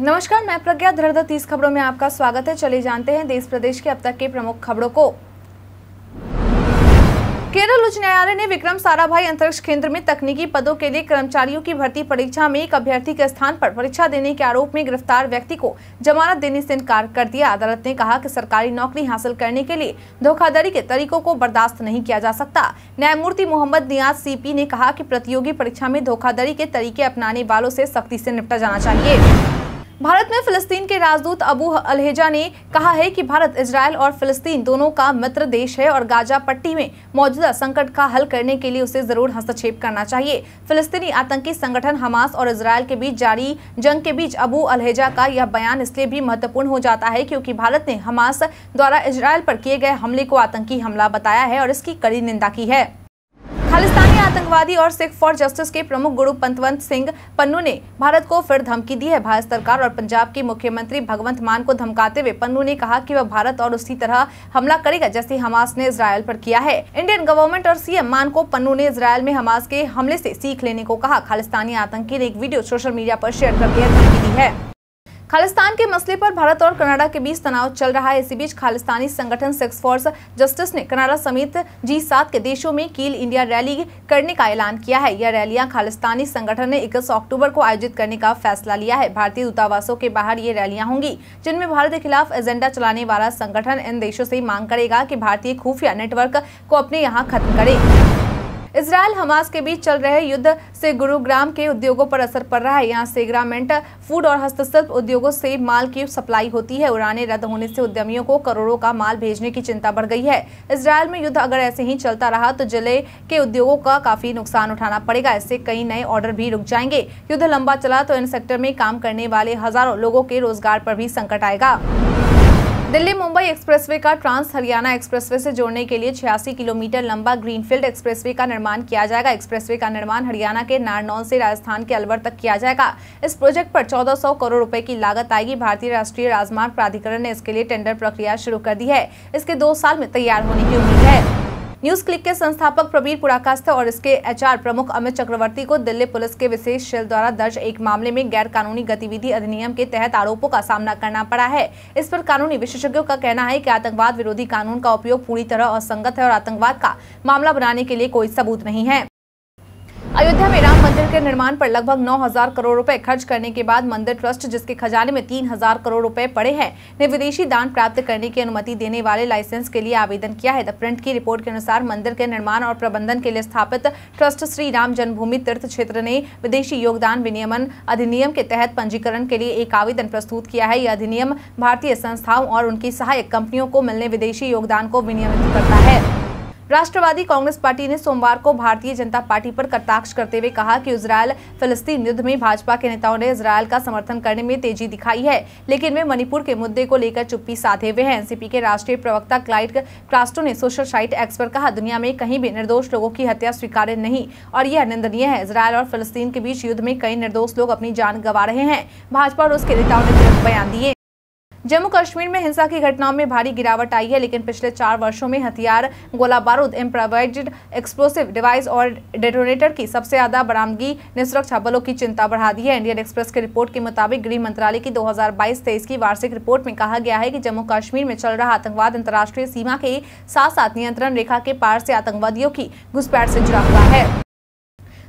नमस्कार मैं प्रज्ञा धरधर तीस खबरों में आपका स्वागत है चले जानते हैं देश प्रदेश के अब तक के प्रमुख खबरों को केरल उच्च न्यायालय ने विक्रम साराभाई अंतरिक्ष केंद्र में तकनीकी पदों के लिए कर्मचारियों की भर्ती परीक्षा में एक अभ्यर्थी के स्थान पर परीक्षा देने के आरोप में गिरफ्तार व्यक्ति को जमानत देने से इनकार कर दिया अदालत ने कहा कि सरकारी नौकरी हासिल करने के लिए धोखाधड़ी के तरीकों को बर्दाश्त नहीं किया जा सकता न्यायमूर्ति मोहम्मद नियाज सी ने कहा की प्रतियोगी परीक्षा में धोखाधड़ी के तरीके अपनाने वालों ऐसी सख्ती ऐसी निपटा जाना चाहिए भारत में फिलिस्तीन के राजदूत अबू अलहेजा ने कहा है कि भारत इसराइल और फिलिस्तीन दोनों का मित्र देश है और गाजा पट्टी में मौजूदा संकट का हल करने के लिए उसे जरूर हस्तक्षेप करना चाहिए फिलिस्तीनी आतंकी संगठन हमास और इसराइल के बीच जारी जंग के बीच अबू अलहेजा का यह बयान इसलिए भी महत्वपूर्ण हो जाता है क्योंकि भारत ने हमास द्वारा इसराइल पर किए गए हमले को आतंकी हमला बताया है और इसकी कड़ी निंदा की है खालिस्तानी आतंकवादी और सिख फॉर जस्टिस के प्रमुख गुरु पंतवंत सिंह पन्नू ने भारत को फिर धमकी दी है भारत सरकार और पंजाब के मुख्यमंत्री भगवंत मान को धमकाते हुए पन्नू ने कहा कि वह भारत और उसी तरह हमला करेगा जैसे हमास ने इसराइल पर किया है इंडियन गवर्नमेंट और सीएम मान को पन्नू ने इसराइल में हमास के हमले ऐसी सीख लेने को कहा खालिस्तानी आतंकी ने एक वीडियो सोशल मीडिया आरोप शेयर करके धमकी दी है खालिस्तान के मसले पर भारत और कनाडा के बीच तनाव चल रहा है इसी बीच खालिस्तानी संगठन सेक्स फोर्स जस्टिस ने कनाडा समेत जी सात के देशों में कील इंडिया रैली करने का ऐलान किया है यह रैलियां खालिस्तानी संगठन ने इक्कीस अक्टूबर को आयोजित करने का फैसला लिया है भारतीय दूतावासों के बाहर ये रैलियाँ होंगी जिनमें भारत के खिलाफ एजेंडा चलाने वाला संगठन इन देशों से मांग करेगा की भारतीय खुफिया नेटवर्क को अपने यहाँ खत्म करे इसराइल हमास के बीच चल रहे युद्ध से गुरुग्राम के उद्योगों पर असर पड़ रहा है यहाँ से ग्रामेंट फूड और हस्तशिल्प उद्योगों से माल की सप्लाई होती है उड़ाने रद्द होने से उद्यमियों को करोड़ों का माल भेजने की चिंता बढ़ गई है इसराइल में युद्ध अगर ऐसे ही चलता रहा तो जिले के उद्योगों का काफी नुकसान उठाना पड़ेगा इससे कई नए ऑर्डर भी रुक जाएंगे युद्ध लंबा चला तो इन सेक्टर में काम करने वाले हजारों लोगों के रोजगार पर भी संकट आएगा दिल्ली मुंबई एक्सप्रेसवे का ट्रांस हरियाणा एक्सप्रेसवे से जोड़ने के लिए 86 किलोमीटर लंबा ग्रीनफील्ड एक्सप्रेसवे का निर्माण किया जाएगा एक्सप्रेसवे का निर्माण हरियाणा के नारनौल से राजस्थान के अलवर तक किया जाएगा इस प्रोजेक्ट पर 1400 करोड़ रुपए की लागत आएगी भारतीय राष्ट्रीय राजमार्ग प्राधिकरण ने इसके लिए टेंडर प्रक्रिया शुरू कर दी है इसके दो साल में तैयार होने की उम्मीद है न्यूज क्लिक के संस्थापक प्रवीर पुराकास्थ और इसके एचआर प्रमुख अमित चक्रवर्ती को दिल्ली पुलिस के विशेष सेल द्वारा दर्ज एक मामले में गैर कानूनी गतिविधि अधिनियम के तहत आरोपों का सामना करना पड़ा है इस पर कानूनी विशेषज्ञों का कहना है की आतंकवाद विरोधी कानून का उपयोग पूरी तरह असंगत है और आतंकवाद का मामला बनाने के लिए कोई सबूत नहीं है अयोध्या में राम मंदिर के निर्माण पर लगभग 9000 करोड़ रुपए खर्च करने के बाद मंदिर ट्रस्ट जिसके खजाने में 3000 करोड़ रुपए पड़े हैं ने विदेशी दान प्राप्त करने की अनुमति देने वाले लाइसेंस के लिए आवेदन किया है द प्रिंट की रिपोर्ट के अनुसार मंदिर के निर्माण और प्रबंधन के लिए स्थापित ट्रस्ट श्री राम जन्मभूमि तीर्थ क्षेत्र ने विदेशी योगदान विनियमन अधिनियम के तहत पंजीकरण के लिए एक आवेदन प्रस्तुत किया है यह अधिनियम भारतीय संस्थाओं और उनकी सहायक कंपनियों को मिलने विदेशी योगदान को विनियमित करता है राष्ट्रवादी कांग्रेस पार्टी ने सोमवार को भारतीय जनता पार्टी पर कटाक्ष करते हुए कहा कि इसराइल फिलिस्तीन युद्ध में भाजपा के नेताओं ने इसराइल का समर्थन करने में तेजी दिखाई है लेकिन वे मणिपुर के मुद्दे को लेकर चुप्पी साधे हुए हैं एनसीपी के राष्ट्रीय प्रवक्ता क्लाइट क्रास्टो ने सोशल साइट एक्स पर कहा दुनिया में कहीं भी निर्दोष लोगों की हत्या स्वीकार्य नहीं और यह निंदनीय है इसराइल और फिलिस्तीन के बीच युद्ध में कई निर्दोष लोग अपनी जान गंवा रहे हैं भाजपा और उसके नेताओं ने बयान दिए जम्मू कश्मीर में हिंसा की घटनाओं में भारी गिरावट आई है लेकिन पिछले चार वर्षों में हथियार गोला बारूद इम्प्रोवाइज एक्सप्लोसिव डिवाइस और डेटोनेटर की सबसे ज्यादा बरामदगी ने सुरक्षा बलों की चिंता बढ़ा दी है इंडियन एक्सप्रेस की रिपोर्ट के मुताबिक गृह मंत्रालय की 2022-23 की वार्षिक रिपोर्ट में कहा गया है कि जम्मू कश्मीर में चल रहा आतंकवाद अंतर्राष्ट्रीय सीमा के साथ साथ नियंत्रण रेखा के पार से आतंकवादियों की घुसपैठ से जुड़ा हुआ है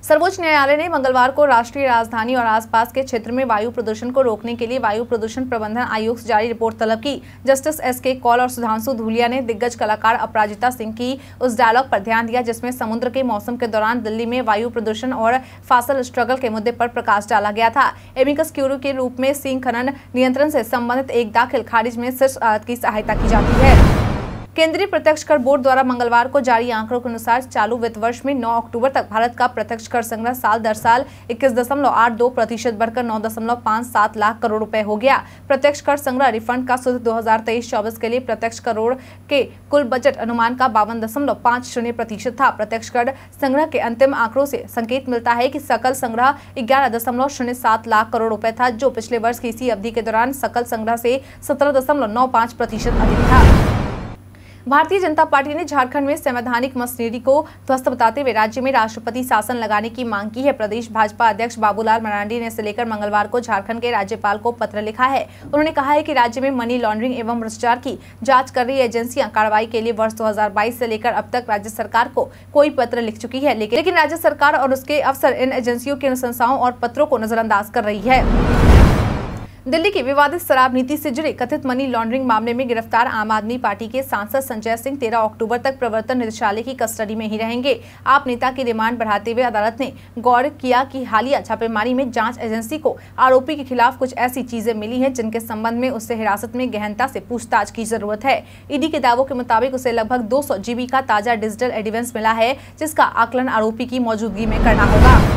सर्वोच्च न्यायालय ने मंगलवार को राष्ट्रीय राजधानी और आसपास के क्षेत्र में वायु प्रदूषण को रोकने के लिए वायु प्रदूषण प्रबंधन आयोग से जारी रिपोर्ट तलब की जस्टिस एस के कौल और सुधांशु धुलिया ने दिग्गज कलाकार अपराजिता सिंह की उस डायलॉग पर ध्यान दिया जिसमें समुद्र के मौसम के दौरान दिल्ली में वायु प्रदूषण और फासल स्ट्रगल के मुद्दे पर प्रकाश डाला गया था एमिकस क्यूरू के रूप में सिंह खनन नियंत्रण से संबंधित एक दाखिल खारिज में सिर्फ की सहायता की जाती है केंद्रीय प्रत्यक्ष कर बोर्ड द्वारा मंगलवार को जारी आंकड़ों के अनुसार चालू वित्त वर्ष में 9 अक्टूबर तक भारत का प्रत्यक्ष कर संग्रह साल दर साल इक्कीस दशमलव आठ दो प्रतिशत बढ़कर नौ दशमलव पाँच सात लाख करोड़ रुपए हो गया प्रत्यक्ष कर संग्रह रिफंड का शुद्ध 2023 हजार के लिए प्रत्यक्ष करोड़ के कुल बजट अनुमान का बावन दशमलव पाँच शून्य प्रतिशत था प्रत्यक्ष कर संग्रह के अंतिम आंकड़ों से संकेत मिलता है कि सकल संग्रह ग्यारह दशमलव शून्य सात लाख करोड़ रूपए था जो पिछले वर्ष की इसी अवधि के दौरान सकल संग्रह से सत्रह दशमलव नौ पाँच प्रतिशत अधिक था भारतीय जनता पार्टी ने झारखंड में संवैधानिक मशीनरी को ध्वस्त बताते हुए राज्य में राष्ट्रपति शासन लगाने की मांग की है प्रदेश भाजपा अध्यक्ष बाबूलाल मरांडी ने इसे लेकर मंगलवार को झारखंड के राज्यपाल को पत्र लिखा है उन्होंने कहा है कि राज्य में मनी लॉन्ड्रिंग एवं भ्रष्टाचार की जांच कर रही एजेंसियां कार्रवाई के लिए वर्ष दो से लेकर अब तक राज्य सरकार को कोई पत्र लिख चुकी है लेकिन राज्य सरकार और उसके अफसर इन एजेंसियों की अनुशंसाओं और पत्रों को नजरअंदाज कर रही है दिल्ली की विवादित शराब नीति से जुड़े कथित मनी लॉन्ड्रिंग मामले में गिरफ्तार आम आदमी पार्टी के सांसद संजय सिंह 13 अक्टूबर तक प्रवर्तन निदेशालय की कस्टडी में ही रहेंगे आप नेता की रिमांड बढ़ाते हुए अदालत ने गौर किया कि हालिया छापेमारी में जांच एजेंसी को आरोपी के खिलाफ कुछ ऐसी चीजें मिली है जिनके संबंध में उससे हिरासत में गहनता से पूछताछ की जरूरत है ईडी के दावों के मुताबिक उसे लगभग दो जीबी का ताजा डिजिटल एडिवेंस मिला है जिसका आकलन आरोपी की मौजूदगी में करना होगा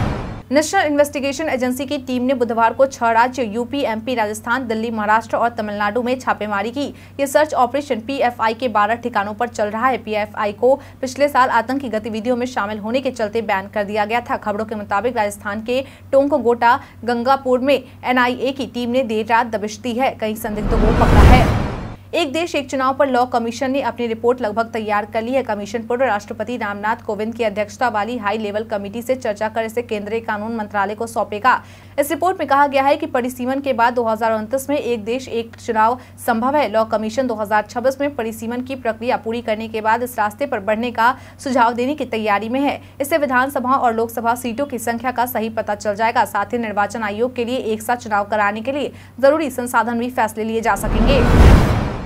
नेशनल इन्वेस्टिगेशन एजेंसी की टीम ने बुधवार को छह राज्य यूपी एमपी राजस्थान दिल्ली महाराष्ट्र और तमिलनाडु में छापेमारी की ये सर्च ऑपरेशन पीएफआई के 12 ठिकानों पर चल रहा है पीएफआई को पिछले साल आतंकी गतिविधियों में शामिल होने के चलते बैन कर दिया गया था खबरों के मुताबिक राजस्थान के गोटा गंगापुर में एनआईए की टीम ने देर रात दबिश दी है कई संदिग्धों को पकड़ा है एक देश एक चुनाव पर लॉ कमीशन ने अपनी रिपोर्ट लगभग तैयार कर ली है कमीशन पूर्व राष्ट्रपति रामनाथ कोविंद की अध्यक्षता वाली हाई लेवल कमेटी से चर्चा कर इसे केंद्रीय कानून मंत्रालय को सौंपेगा इस रिपोर्ट में कहा गया है कि परिसीमन के बाद दो में एक देश एक चुनाव संभव है लॉ कमीशन दो में परिसीमन की प्रक्रिया पूरी करने के बाद इस रास्ते पर बढ़ने का सुझाव देने की तैयारी में है इससे विधानसभा और लोकसभा सीटों की संख्या का सही पता चल जाएगा साथ ही निर्वाचन आयोग के लिए एक साथ चुनाव कराने के लिए जरूरी संसाधन भी फैसले लिए जा सकेंगे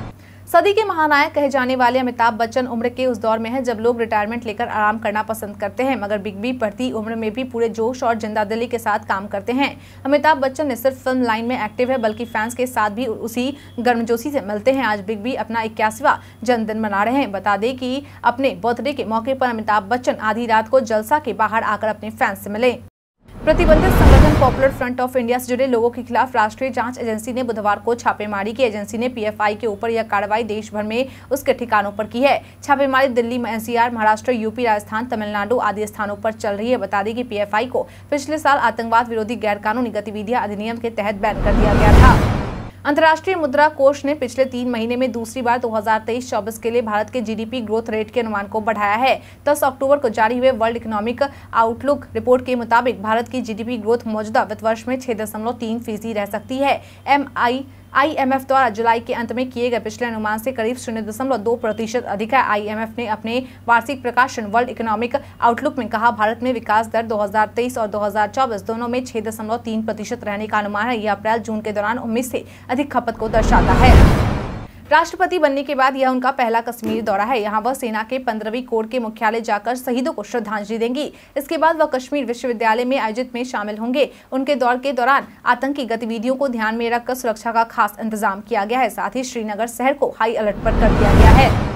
सदी के महानायक कहे जाने वाले अमिताभ बच्चन उम्र के उस दौर में है जब लोग रिटायरमेंट लेकर आराम करना पसंद करते हैं मगर बिग बी बढ़ती उम्र में भी पूरे जोश और जिंदादिली के साथ काम करते हैं अमिताभ बच्चन न सिर्फ फिल्म लाइन में एक्टिव है बल्कि फैंस के साथ भी उसी गर्मजोशी से मिलते हैं आज बिग बी अपना इक्यासवा जन्मदिन मना रहे हैं बता दें कि अपने बर्थडे के मौके पर अमिताभ बच्चन आधी रात को जलसा के बाहर आकर अपने फैंस से मिले प्रतिबंधित संगठन पॉपुलर फ्रंट ऑफ इंडिया से जुड़े लोगों के खिलाफ राष्ट्रीय जांच एजेंसी ने बुधवार को छापेमारी की एजेंसी ने पीएफआई के ऊपर यह कार्रवाई देश भर में उसके ठिकानों पर की है छापेमारी दिल्ली में एनसीआर महाराष्ट्र यूपी राजस्थान तमिलनाडु आदि स्थानों पर चल रही है बता दें कि पीएफआई को पिछले साल आतंकवाद विरोधी कानूनी गतिविधियां अधिनियम के तहत बैन कर दिया गया था अंतर्राष्ट्रीय मुद्रा कोष ने पिछले तीन महीने में दूसरी बार 2023-24 के लिए भारत के जीडीपी ग्रोथ रेट के अनुमान को बढ़ाया है 10 अक्टूबर को जारी हुए वर्ल्ड इकोनॉमिक आउटलुक रिपोर्ट के मुताबिक भारत की जीडीपी ग्रोथ मौजूदा वित्त वर्ष में छह दशमलव तीन फीसदी रह सकती है एम आईएमएफ द्वारा जुलाई के अंत में किए गए पिछले अनुमान से करीब शून्य दशमलव दो प्रतिशत अधिक है आईएमएफ ने अपने वार्षिक प्रकाशन वर्ल्ड इकोनॉमिक आउटलुक में कहा भारत में विकास दर 2023 और 2024 दोनों में छह दशमलव तीन प्रतिशत रहने का अनुमान है यह अप्रैल जून के दौरान उम्मीद से अधिक खपत को दर्शाता है राष्ट्रपति बनने के बाद यह उनका पहला कश्मीर दौरा है यहाँ वह सेना के पंद्रहवीं कोर के मुख्यालय जाकर शहीदों को श्रद्धांजलि देंगी इसके बाद वह कश्मीर विश्वविद्यालय में आयोजित में शामिल होंगे उनके दौर के दौरान आतंकी गतिविधियों को ध्यान में रखकर सुरक्षा का खास इंतजाम किया गया है साथ ही श्रीनगर शहर को हाई अलर्ट पर कर दिया गया है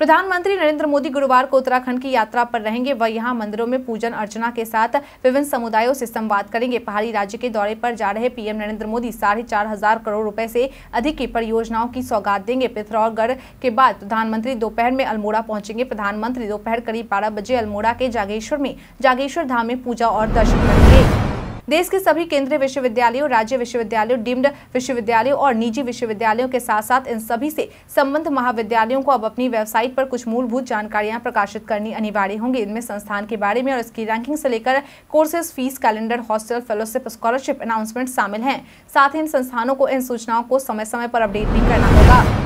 प्रधानमंत्री नरेंद्र मोदी गुरुवार को उत्तराखंड की यात्रा पर रहेंगे वह यहाँ मंदिरों में पूजन अर्चना के साथ विभिन्न समुदायों से संवाद करेंगे पहाड़ी राज्य के दौरे पर जा रहे पीएम नरेंद्र मोदी साढ़े चार हजार करोड़ रुपए से अधिक की परियोजनाओं की सौगात देंगे पिथौरागढ़ के बाद प्रधानमंत्री दोपहर में अल्मोड़ा पहुंचेंगे प्रधानमंत्री दोपहर करीब बारह बजे अल्मोड़ा के जागेश्वर में जागेश्वर धाम में पूजा और दर्शन करेंगे देश के सभी केंद्रीय विश्वविद्यालयों राज्य विश्वविद्यालयों डीम्ड विश्वविद्यालयों और निजी विश्वविद्यालयों के साथ साथ इन सभी से संबंध महाविद्यालयों को अब अपनी वेबसाइट पर कुछ मूलभूत जानकारियां प्रकाशित करनी अनिवार्य होंगी इनमें संस्थान के बारे में और इसकी रैंकिंग से लेकर courses fees calendar hostel fellowship scholarship announcement शामिल है साथ ही इन संस्थानों को इन सूचनाओं को समय समय पर अपडेट भी करना होगा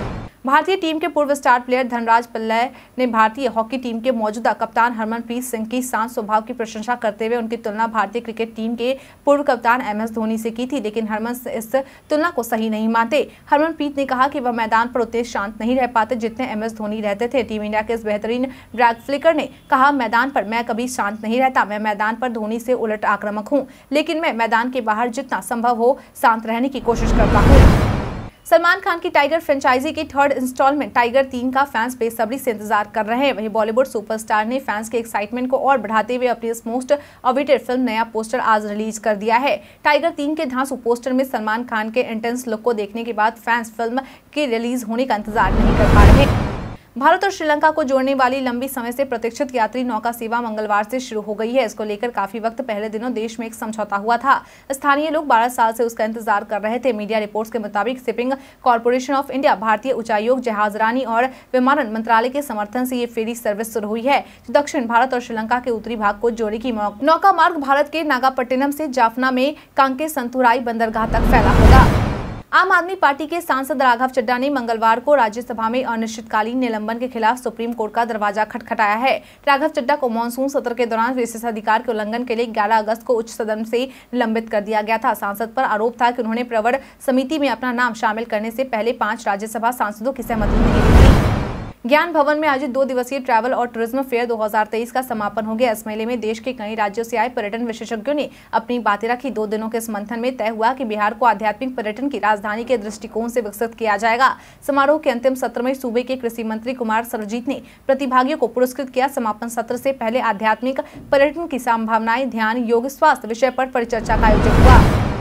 भारतीय टीम के पूर्व स्टार प्लेयर धनराज पल्लय ने भारतीय हॉकी टीम के मौजूदा कप्तान हरमनप्रीत सिंह की शांत स्वभाव की प्रशंसा करते हुए उनकी तुलना भारतीय क्रिकेट टीम के पूर्व कप्तान एम एस धोनी से की थी लेकिन हरमन इस तुलना को सही नहीं मानते हरमनप्रीत ने कहा कि वह मैदान पर उतने शांत नहीं रह पाते जितने एम एस धोनी रहते थे टीम इंडिया के इस बेहतरीन ड्रैग फ्लिकर ने कहा मैदान पर मैं कभी शांत नहीं रहता मैं मैदान पर धोनी से उलट आक्रमक हूँ लेकिन मैं मैदान के बाहर जितना संभव हो शांत रहने की कोशिश करता हूँ सलमान खान की टाइगर फ्रेंचाइजी के थर्ड इंस्टॉलमेंट टाइगर तीन का फैंस बेसब्री से इंतजार कर रहे हैं वहीं बॉलीवुड सुपरस्टार ने फैंस के एक्साइटमेंट को और बढ़ाते हुए अपनी इस मोस्ट अवेटेड फिल्म नया पोस्टर आज रिलीज कर दिया है टाइगर तीन के धांसू पोस्टर में सलमान खान के इंटेंस लुक को देखने के बाद फैंस फिल्म के रिलीज होने का इंतजार नहीं कर पा रहे भारत और श्रीलंका को जोड़ने वाली लंबी समय से प्रतीक्षित यात्री नौका सेवा मंगलवार से शुरू हो गई है इसको लेकर काफी वक्त पहले दिनों देश में एक समझौता हुआ था स्थानीय लोग 12 साल से उसका इंतजार कर रहे थे मीडिया रिपोर्ट्स के मुताबिक शिपिंग कॉरपोरेशन ऑफ इंडिया भारतीय उच्चायोग जहाजरानी और विमानन मंत्रालय के समर्थन से ये फेरी सर्विस शुरू हुई है जो दक्षिण भारत और श्रीलंका के उत्तरी भाग को जोड़ेगी नौका मार्ग भारत के नागापट्टिनम से जाफना में कांके संतुराई बंदरगाह तक फैला होगा आम आदमी पार्टी के सांसद राघव चड्डा ने मंगलवार को राज्यसभा में अनिश्चितकालीन निलंबन के खिलाफ सुप्रीम कोर्ट का दरवाजा खटखटाया है राघव चड्डा को मानसून सत्र के दौरान विशेषाधिकार के उल्लंघन के लिए 11 अगस्त को उच्च सदन से निलंबित कर दिया गया था सांसद पर आरोप था कि उन्होंने प्रवर समिति में अपना नाम शामिल करने से पहले पांच राज्यसभा सांसदों की सहमति नहीं ज्ञान भवन में आयोजित दो दिवसीय ट्रैवल और टूरिज्म फेयर 2023 का समापन हो गया इस मेले में देश के कई राज्यों से आए पर्यटन विशेषज्ञों ने अपनी बातें रखी दो दिनों के इस मंथन में तय हुआ कि बिहार को आध्यात्मिक पर्यटन की राजधानी के दृष्टिकोण से विकसित किया जाएगा समारोह के अंतिम सत्र में सूबे के कृषि मंत्री कुमार सरजीत ने प्रतिभागियों को पुरस्कृत किया समापन सत्र से पहले आध्यात्मिक पर्यटन की संभावनाएं ध्यान योग स्वास्थ्य विषय पर परिचर्चा का आयोजन हुआ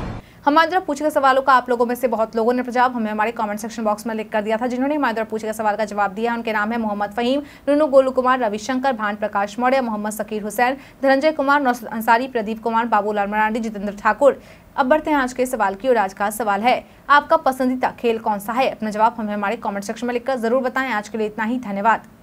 हमारे द्वारा पूछे गए सवालों का आप लोगों में से बहुत लोगों ने जवाब हमें हमारे कमेंट सेक्शन बॉक्स में लिख कर दिया था जिन्होंने हमारे द्वारा पूछे गए सवाल का जवाब दिया उनके नाम है मोहम्मद फहीम रूनू गोलू कुमार रविशंकर भान प्रकाश मौर्य मोहम्मद सकीर हुसैन धनंजय कुमार नौसद अंसारी प्रदीप कुमार बाबूलाल मरांडी जितेंद्र ठाकुर अब बढ़ते हैं आज के सवाल की और आज का सवाल है आपका पसंदीदा खेल कौन सा है अपना जवाब हमें हमारे कमेंट सेक्शन में लिखकर जरूर बताएं आज के लिए इतना ही धन्यवाद